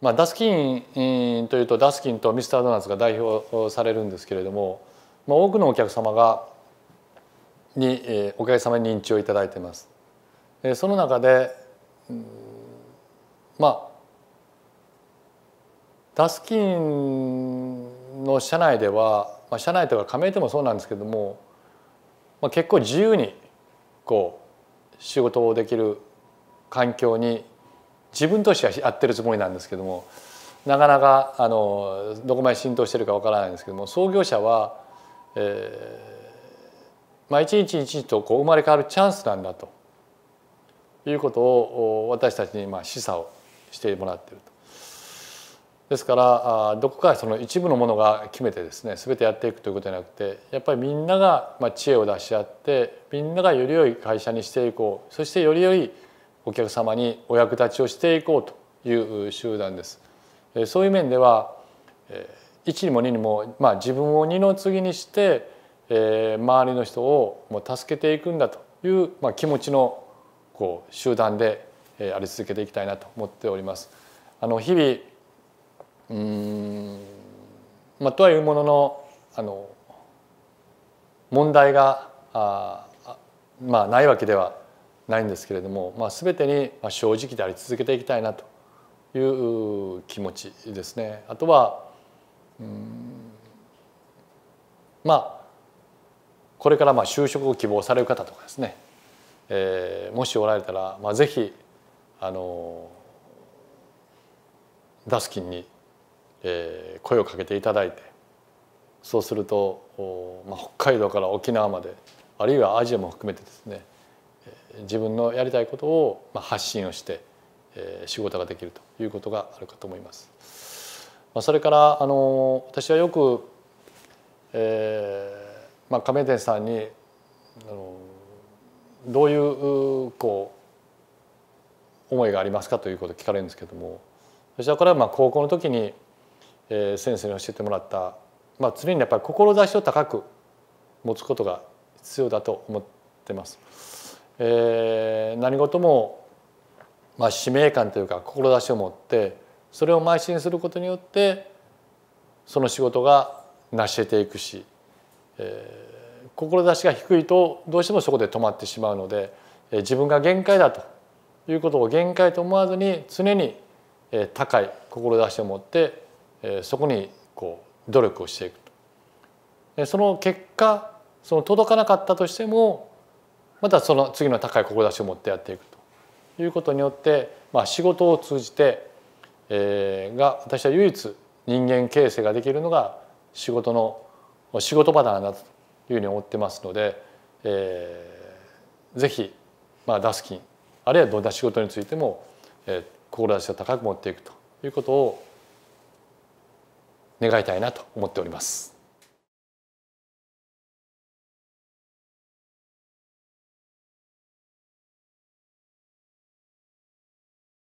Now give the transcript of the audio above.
まあ、ダスキンというとダスキンとミスタードーナツが代表されるんですけれども、まあ、多くのお客様がに、えおかげさまに認知をいただいています。えその中で、まあダスキンの社内では、まあ、社内とか加盟でもそうなんですけども、まあ、結構自由にこう仕事をできる環境に自分としてはやってるつもりなんですけどもなかなかあのどこまで浸透してるかわからないんですけども創業者は、えーまあ、一日一日とこう生まれ変わるチャンスなんだということを私たちにまあ示唆をしてもらってると。ですからどこかその一部のものが決めてですね全てやっていくということじゃなくてやっぱりみんなが知恵を出し合ってみんながより良い会社にしていこうそしてより良いお客様にお役立ちをしていこうという集団です。そういう面では1にも2にも、まあ、自分を2の次にして、え周りの人をもう助けていくんだという、まあ、気持ちのこう集団で、えあり続けていきたいなと思っております。あの日々うんまあ、とはいうもののあの問題があ、まあ、ないわけではないんですけれども、まあ、全てに正直であり続けていきたいなという気持ちですね。あとはまあこれからまあ就職を希望される方とかですね、えー、もしおられたら、まあ、ぜひあのダスキンに、えー、声をかけていただいてそうすると、まあ、北海道から沖縄まであるいはアジアも含めてですね自分のやりたいことをま発信をして仕事ができるということがあるかと思います。まそれからあの私はよく、えまあ、亀店さんにあのどういうこう思いがありますかということを聞かれるんですけども私はこれはまあ高校の時に、え先生に教えてもらった、まあ、常にやっぱり志を高く持つことが必要だと思ってます。えー、何事も、まあ、使命感というか志を持ってそれを邁進することによってその仕事が成し得ていくし、えー、志が低いとどうしてもそこで止まってしまうので、えー、自分が限界だということを限界と思わずに常に、えー、高い志を持って、えー、そこにこう努力をしていくと。その結果その届かなかったとしてもまたその次の高い志を持ってやっていくということによって、まあ、仕事を通じて、えー、が私は唯一人間形成ができるのが仕事の仕事場だなというふうに思ってますので、えー、ぜひ、まあ、ダスキンあるいはどんな仕事についても、えー、志を高く持っていくということを願いたいなと思っております。